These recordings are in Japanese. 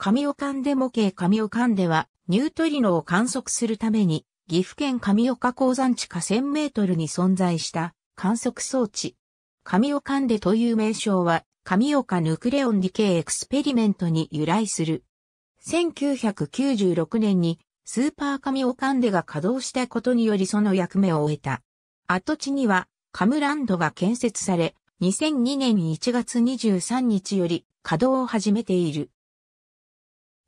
神尾間で模型神尾間では、ニュートリノを観測するために、岐阜県神岡鉱山地下1000メートルに存在した観測装置。神岡間でという名称は、神岡ヌクレオンディエクスペリメントに由来する。1996年にスーパー神岡間でが稼働したことによりその役目を終えた。跡地にはカムランドが建設され、2002年1月23日より稼働を始めている。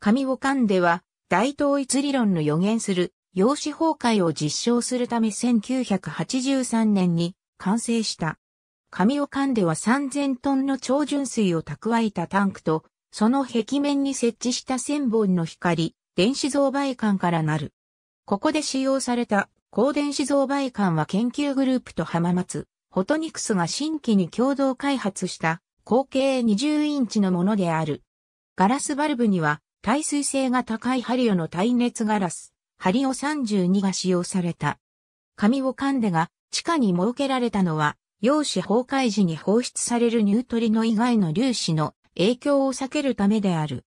紙を缶では、大統一理論の予言する、陽子崩壊を実証するため1983年に完成した。紙を缶では3000トンの超純水を蓄えたタンクと、その壁面に設置した1000本の光、電子増倍管からなる。ここで使用された高電子増倍管は研究グループと浜松、フォトニクスが新規に共同開発した、口径20インチのものである。ガラスバルブには耐水性が高いハリオの耐熱ガラス、ハリオ32が使用された。紙を噛んでが地下に設けられたのは、陽子崩壊時に放出されるニュートリノ以外の粒子の影響を避けるためである。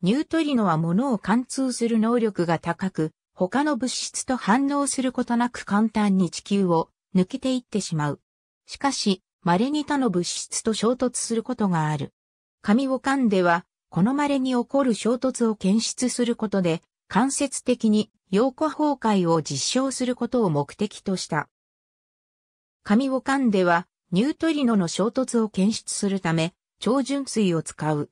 ニュートリノは物を貫通する能力が高く、他の物質と反応することなく簡単に地球を抜けていってしまう。しかし、稀に他の物質と衝突することがある。紙を噛んではこまれに起こる衝突を検出することで、間接的に陽子崩壊を実証することを目的とした。紙を噛んでは、ニュートリノの衝突を検出するため、超純水を使う。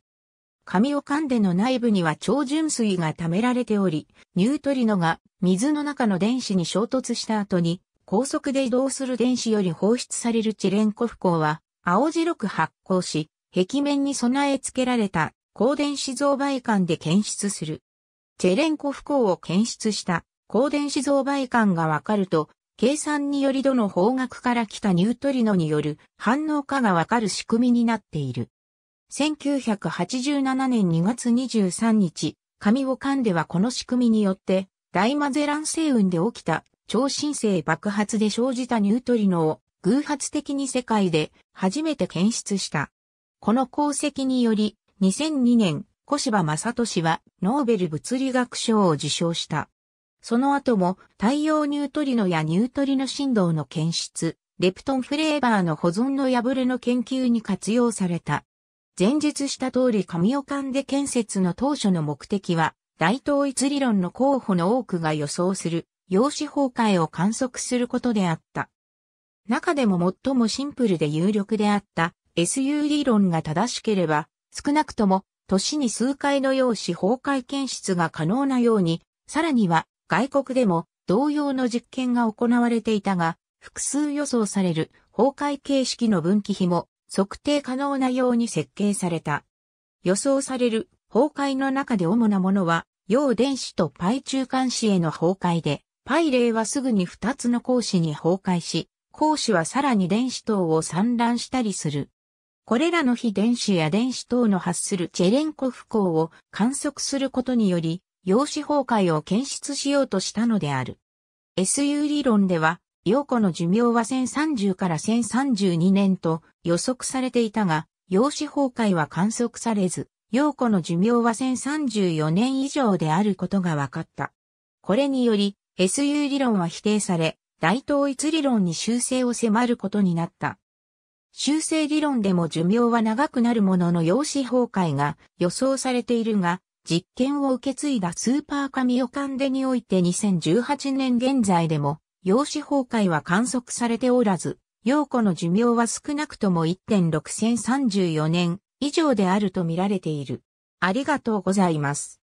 紙を噛んでの内部には超純水が溜められており、ニュートリノが水の中の電子に衝突した後に、高速で移動する電子より放出されるチレンコフ光は、青白く発光し、壁面に備え付けられた光電子像媒管で検出する。チェレンコ不幸を検出した光電子像媒管がわかると、計算によりどの方角から来たニュートリノによる反応かがわかる仕組みになっている。1987年2月23日、紙を噛んではこの仕組みによって、大マゼラン星雲で起きた超新星爆発で生じたニュートリノを偶発的に世界で初めて検出した。この功績により、2002年、小柴正俊はノーベル物理学賞を受賞した。その後も太陽ニュートリノやニュートリノ振動の検出、レプトンフレーバーの保存の破れの研究に活用された。前述した通り神尾間で建設の当初の目的は、大統一理論の候補の多くが予想する、陽子崩壊を観測することであった。中でも最もシンプルで有力であった SU 理論が正しければ、少なくとも、年に数回のう紙崩壊検出が可能なように、さらには、外国でも同様の実験が行われていたが、複数予想される崩壊形式の分岐比も測定可能なように設計された。予想される崩壊の中で主なものは、陽電子とパイ中間子への崩壊で、パイ例はすぐに2つの光子に崩壊し、光子はさらに電子等を散乱したりする。これらの非電子や電子等の発するチェレンコフ光を観測することにより、陽子崩壊を検出しようとしたのである。SU 理論では、陽子の寿命は1030から1032年と予測されていたが、陽子崩壊は観測されず、陽子の寿命は1034年以上であることが分かった。これにより、SU 理論は否定され、大統一理論に修正を迫ることになった。修正理論でも寿命は長くなるものの陽子崩壊が予想されているが、実験を受け継いだスーパーカミオカンデにおいて2018年現在でも、陽子崩壊は観測されておらず、陽子の寿命は少なくとも1.6034年以上であると見られている。ありがとうございます。